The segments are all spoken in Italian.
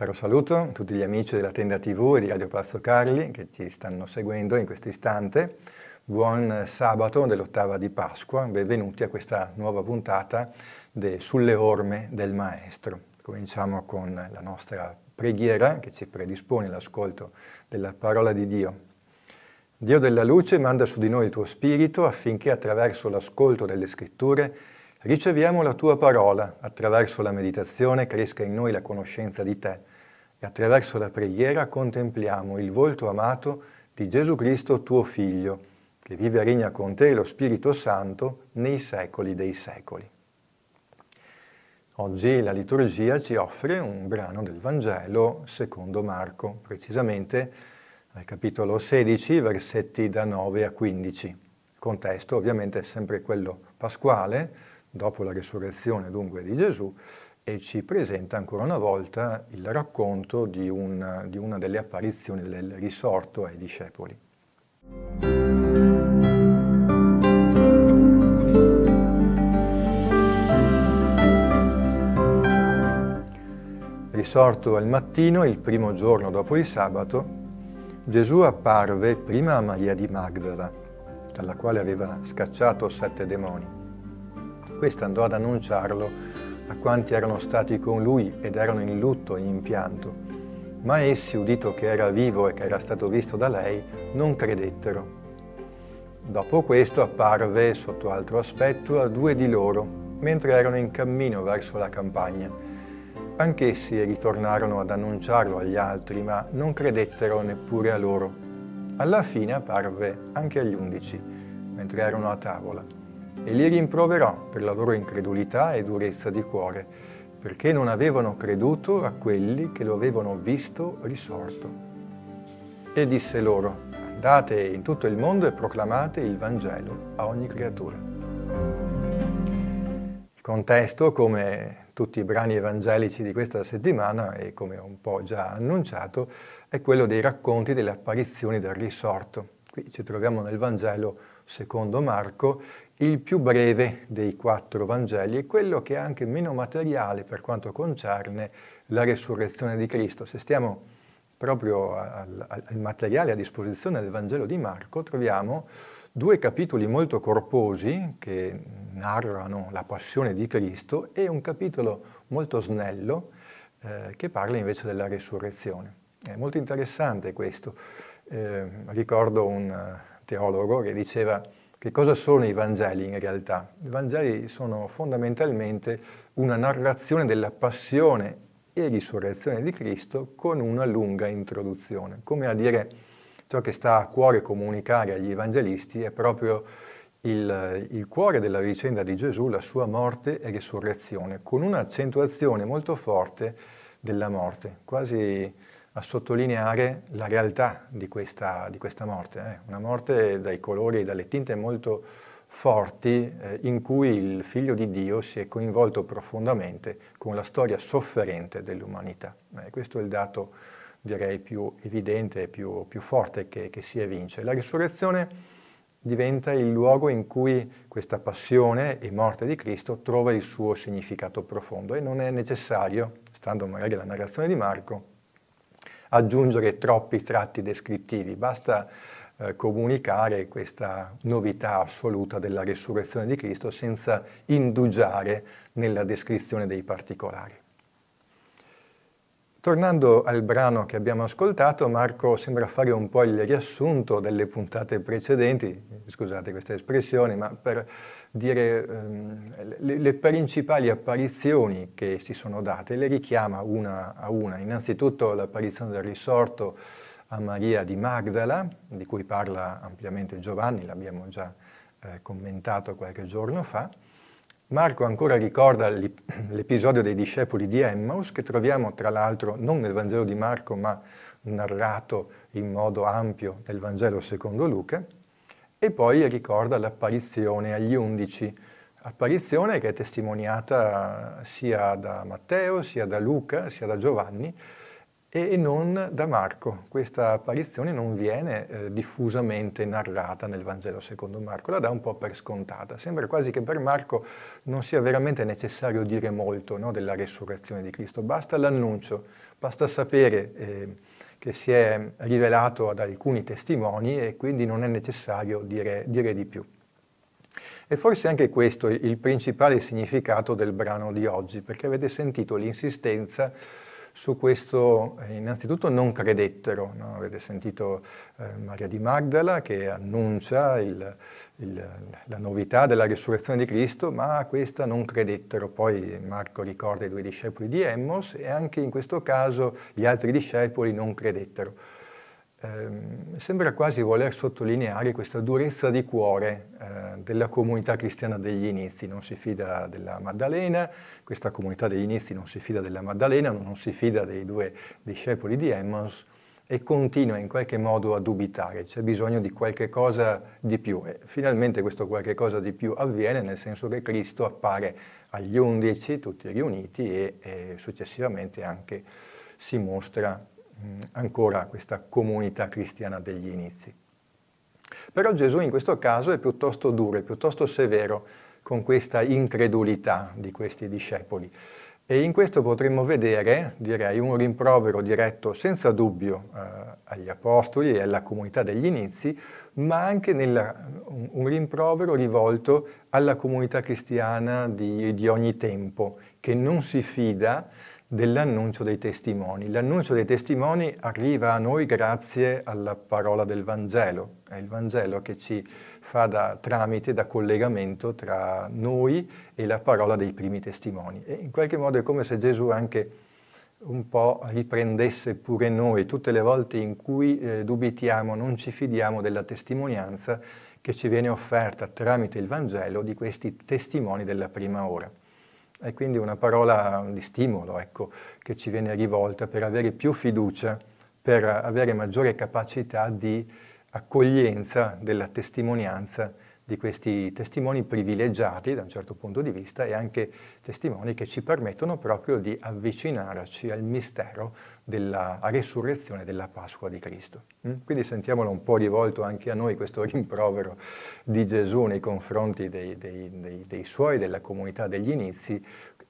Caro saluto a tutti gli amici della Tenda TV e di Radio Palazzo Carli che ci stanno seguendo in questo istante. Buon sabato dell'ottava di Pasqua, benvenuti a questa nuova puntata de, sulle orme del Maestro. Cominciamo con la nostra preghiera che ci predispone all'ascolto della parola di Dio. Dio della luce manda su di noi il tuo spirito affinché attraverso l'ascolto delle scritture riceviamo la tua parola, attraverso la meditazione cresca in noi la conoscenza di te e attraverso la preghiera contempliamo il volto amato di Gesù Cristo tuo Figlio, che vive e regna con te lo Spirito Santo nei secoli dei secoli. Oggi la liturgia ci offre un brano del Vangelo secondo Marco, precisamente al capitolo 16, versetti da 9 a 15. Il contesto ovviamente è sempre quello pasquale, dopo la resurrezione dunque di Gesù, e ci presenta ancora una volta il racconto di una, di una delle apparizioni del risorto ai discepoli. Risorto al mattino, il primo giorno dopo il sabato, Gesù apparve prima a Maria di Magdala, dalla quale aveva scacciato sette demoni. Questa andò ad annunciarlo a quanti erano stati con lui ed erano in lutto e in pianto. Ma essi, udito che era vivo e che era stato visto da lei, non credettero. Dopo questo apparve, sotto altro aspetto, a due di loro, mentre erano in cammino verso la campagna. Anch'essi ritornarono ad annunciarlo agli altri, ma non credettero neppure a loro. Alla fine apparve anche agli undici, mentre erano a tavola e li rimproverò per la loro incredulità e durezza di cuore, perché non avevano creduto a quelli che lo avevano visto risorto. E disse loro, andate in tutto il mondo e proclamate il Vangelo a ogni creatura. Il contesto, come tutti i brani evangelici di questa settimana e come un po' già annunciato, è quello dei racconti delle apparizioni del risorto. Qui ci troviamo nel Vangelo secondo Marco il più breve dei quattro Vangeli e quello che è anche meno materiale per quanto concerne la resurrezione di Cristo. Se stiamo proprio al, al materiale a disposizione del Vangelo di Marco, troviamo due capitoli molto corposi che narrano la passione di Cristo e un capitolo molto snello eh, che parla invece della resurrezione. È molto interessante questo. Eh, ricordo un eh, teologo che diceva che cosa sono i Vangeli in realtà? I Vangeli sono fondamentalmente una narrazione della passione e risurrezione di Cristo con una lunga introduzione. Come a dire, ciò che sta a cuore comunicare agli evangelisti è proprio il, il, cuore della vicenda di Gesù, la sua morte e risurrezione, con un'accentuazione molto forte della morte, quasi a sottolineare la realtà di questa, di questa morte, eh? una morte dai colori e dalle tinte molto forti eh, in cui il figlio di Dio si è coinvolto profondamente con la storia sofferente dell'umanità. Eh, questo è il dato direi più evidente e più, più, forte che, che si evince. La risurrezione diventa il luogo in cui questa passione e morte di Cristo trova il suo significato profondo e non è necessario, stando magari alla narrazione di Marco, aggiungere troppi tratti descrittivi, basta eh, comunicare questa novità assoluta della resurrezione di Cristo senza indugiare nella descrizione dei particolari. Tornando al brano che abbiamo ascoltato, Marco sembra fare un po' il riassunto delle puntate precedenti, scusate questa espressione, ma per dire um, le, le, principali apparizioni che si sono date, le richiama una a una. Innanzitutto l'apparizione del risorto a Maria di Magdala, di cui parla ampiamente Giovanni, l'abbiamo già eh, commentato qualche giorno fa, Marco ancora ricorda l'episodio dei discepoli di Emmaus, che troviamo tra l'altro non nel Vangelo di Marco, ma narrato in modo ampio nel Vangelo secondo Luca, e poi ricorda l'apparizione agli undici, apparizione che è testimoniata sia da Matteo, sia da Luca, sia da Giovanni, e non da Marco. Questa apparizione non viene eh, diffusamente narrata nel Vangelo secondo Marco, la dà un po' per scontata. Sembra quasi che per Marco non sia veramente necessario dire molto no, della resurrezione di Cristo, basta l'annuncio, basta sapere eh, che si è rivelato ad alcuni testimoni e quindi non è necessario dire, dire di più. E forse anche questo è il principale significato del brano di oggi, perché avete sentito l'insistenza su questo eh, innanzitutto non credettero, no? avete sentito eh, Maria di Magdala che annuncia il, il, la novità della risurrezione di Cristo, ma a questa non credettero. Poi Marco ricorda i due discepoli di Emmos e anche in questo caso gli altri discepoli non credettero ehm, sembra quasi voler sottolineare questa durezza di cuore eh, della comunità cristiana degli inizi. Non si fida della Maddalena, questa comunità degli inizi non si fida della Maddalena, non si fida dei due discepoli di Emmons e continua in qualche modo a dubitare, c'è bisogno di qualche cosa di più. E finalmente questo qualche cosa di più avviene nel senso che Cristo appare agli undici, tutti riuniti, e, e successivamente anche si mostra Mm, ancora questa comunità cristiana degli inizi. Però Gesù in questo caso è piuttosto duro, è piuttosto severo con questa incredulità di questi discepoli. E in questo potremmo vedere, direi, un rimprovero diretto senza dubbio eh, agli apostoli e alla comunità degli inizi, ma anche nella, un, un, rimprovero rivolto alla comunità cristiana di, di ogni tempo, che non si fida dell'annuncio dei testimoni. L'annuncio dei testimoni arriva a noi grazie alla parola del Vangelo, è il Vangelo che ci fa da tramite, da collegamento tra noi e la parola dei primi testimoni. E in qualche modo è come se Gesù anche un po' riprendesse pure noi tutte le volte in cui eh, dubitiamo, non ci fidiamo della testimonianza che ci viene offerta tramite il Vangelo di questi testimoni della prima ora. È quindi una parola di stimolo ecco, che ci viene rivolta per avere più fiducia, per avere maggiore capacità di accoglienza della testimonianza di questi testimoni privilegiati da un certo punto di vista e anche testimoni che ci permettono proprio di avvicinarci al mistero della resurrezione della Pasqua di Cristo. Mm? Quindi sentiamolo un po' rivolto anche a noi questo rimprovero di Gesù nei confronti dei, dei, dei, dei suoi, della comunità degli inizi,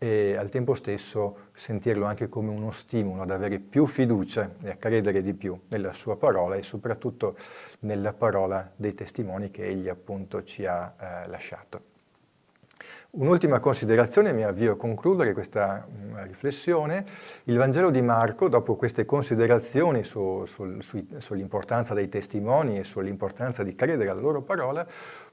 e al tempo stesso sentirlo anche come uno stimolo ad avere più fiducia e a credere di più nella sua parola e soprattutto nella parola dei testimoni che egli appunto ci ha eh, lasciato. Un'ultima considerazione, mi avvio a concludere questa mh, mm, riflessione. Il Vangelo di Marco, dopo queste considerazioni su, su, su, sull'importanza dei testimoni e sull'importanza di credere alla loro parola,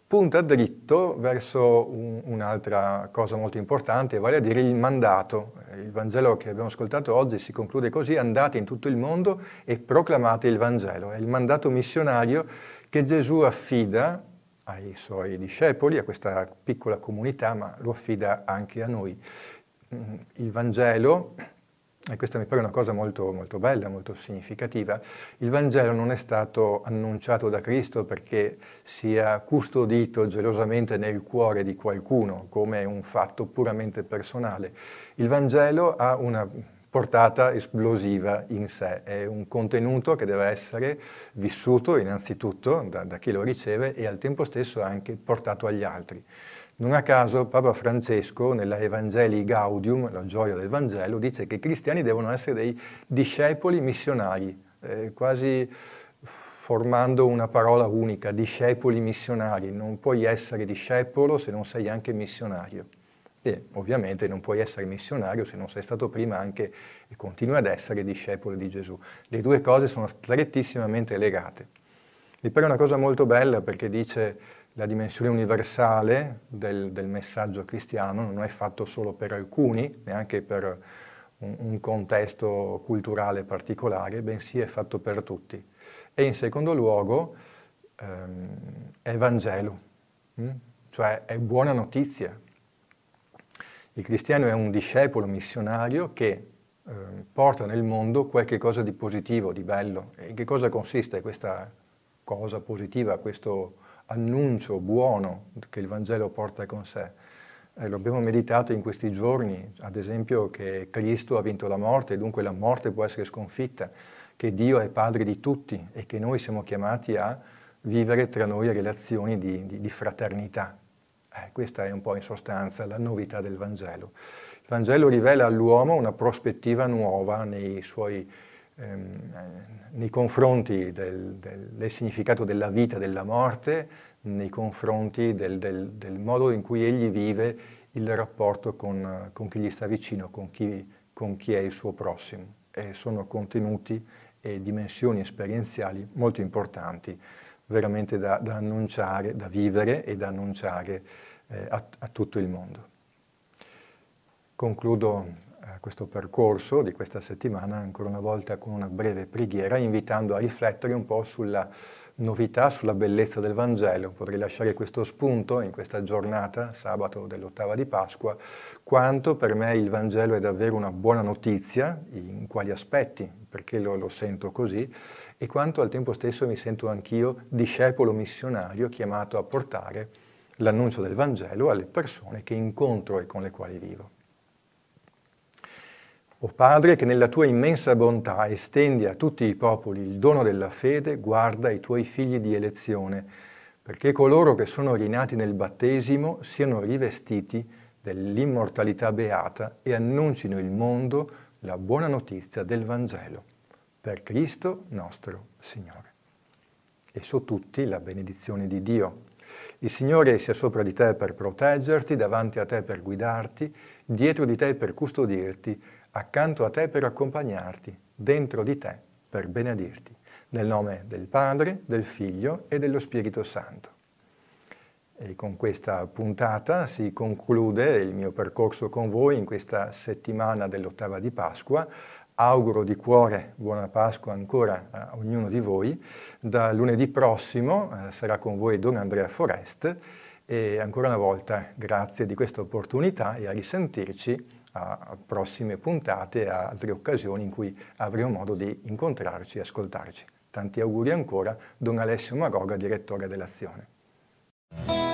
punta dritto verso un, un'altra cosa molto importante, vale a dire il mandato. Il Vangelo che abbiamo ascoltato oggi si conclude così, andate in tutto il mondo e proclamate il Vangelo. È il mandato missionario che Gesù affida ai suoi discepoli, a questa piccola comunità, ma lo affida anche a noi. Il Vangelo e questa mi pare una cosa molto, molto bella, molto significativa, il Vangelo non è stato annunciato da Cristo perché sia custodito gelosamente nel cuore di qualcuno come un fatto puramente personale. Il Vangelo ha una portata esplosiva in sé, è un contenuto che deve essere vissuto innanzitutto da, da chi lo riceve e al tempo stesso anche portato agli altri. Non a caso Papa Francesco nella Evangelii Gaudium, la gioia del Vangelo, dice che i cristiani devono essere dei discepoli missionari, eh, quasi formando una parola unica, discepoli missionari. Non puoi essere discepolo se non sei anche missionario. E ovviamente non puoi essere missionario se non sei stato prima anche e continui ad essere discepolo di Gesù. Le due cose sono strettissimamente legate. Mi pare una cosa molto bella perché dice la dimensione universale del, del, messaggio cristiano non è fatto solo per alcuni, neanche per un, un, contesto culturale particolare, bensì è fatto per tutti. E in secondo luogo ehm, è Vangelo, mh? Mm? cioè è buona notizia. Il cristiano è un discepolo missionario che eh, porta nel mondo qualche cosa di positivo, di bello. E in che cosa consiste questa cosa positiva, questo annuncio buono che il Vangelo porta con sé. Eh, lo abbiamo meditato in questi giorni, ad esempio che Cristo ha vinto la morte e dunque la morte può essere sconfitta, che Dio è padre di tutti e che noi siamo chiamati a vivere tra noi relazioni di, di, di fraternità. Eh, questa è un po' in sostanza la novità del Vangelo. Il Vangelo rivela all'uomo una prospettiva nuova nei suoi Ehm, nei confronti del, del, del, significato della vita, e della morte, nei confronti del, del modo in cui egli vive il rapporto con, con chi gli sta vicino, con chi, con chi è il suo prossimo. E sono contenuti e dimensioni esperienziali molto importanti, veramente da, da annunciare, da vivere e da annunciare eh, a, a tutto il mondo. Concludo questo percorso di questa settimana ancora una volta con una breve preghiera, invitando a riflettere un po' sulla novità, sulla bellezza del Vangelo. Potrei lasciare questo spunto in questa giornata, sabato dell'ottava di Pasqua, quanto per me il Vangelo è davvero una buona notizia, in quali aspetti, perché lo, lo sento così, e quanto al tempo stesso mi sento anch'io discepolo missionario chiamato a portare l'annuncio del Vangelo alle persone che incontro e con le quali vivo. O Padre, che nella tua immensa bontà estendi a tutti i popoli il dono della fede, guarda i tuoi figli di elezione, perché coloro che sono rinati nel battesimo siano rivestiti dell'immortalità beata e annuncino il mondo la buona notizia del Vangelo. Per Cristo nostro Signore. E su tutti la benedizione di Dio, il Signore sia sopra di te per proteggerti, davanti a te per guidarti, dietro di te per custodirti, accanto a te per accompagnarti, dentro di te per benedirti. Nel nome del Padre, del Figlio e dello Spirito Santo. E con questa puntata si conclude il mio percorso con voi in questa settimana dell'ottava di Pasqua auguro di cuore buona Pasqua ancora a ognuno di voi. Da lunedì prossimo eh, sarà con voi Don Andrea Forest e ancora una volta grazie di questa opportunità e a risentirci a prossime puntate e a altre occasioni in cui avremo modo di incontrarci e ascoltarci. Tanti auguri ancora, Don Alessio Magoga, direttore dell'Azione.